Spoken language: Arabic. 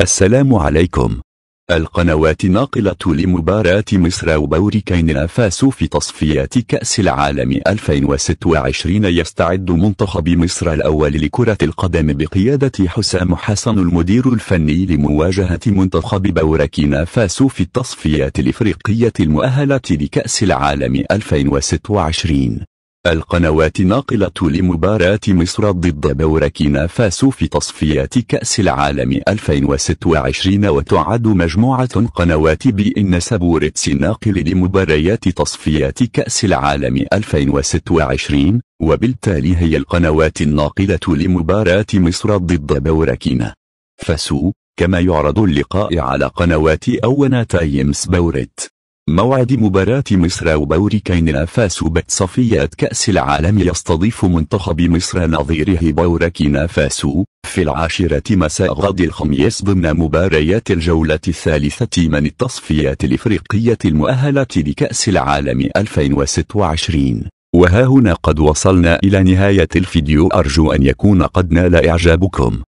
السلام عليكم القنوات ناقلة لمباراة مصر وبوركين فاسو في تصفيات كأس العالم 2026 يستعد منتخب مصر الأول لكرة القدم بقيادة حسام حسن المدير الفني لمواجهة منتخب بوركين فاسو في التصفيات الإفريقية المؤهلة لكأس العالم 2026 القنوات ناقلة لمباراة مصر ضد بوركينا فاسو في تصفيات كأس العالم 2026 وتعد مجموعة قنوات بي إن سبورتس ناقل لمباريات تصفيات كأس العالم 2026 وبالتالي هي القنوات الناقلة لمباراة مصر ضد بوركينا فاسو كما يعرض اللقاء على قنوات أونا تايمز بورت موعد مباراة مصر وبوركين فاسو بصفيات كأس العالم يستضيف منتخب مصر نظيره بوركين فاسو في العاشرة مساء غد الخميس ضمن مباريات الجولة الثالثة من التصفيات الإفريقية المؤهلة لكأس العالم 2026 وها هنا قد وصلنا إلى نهاية الفيديو أرجو أن يكون قد نال إعجابكم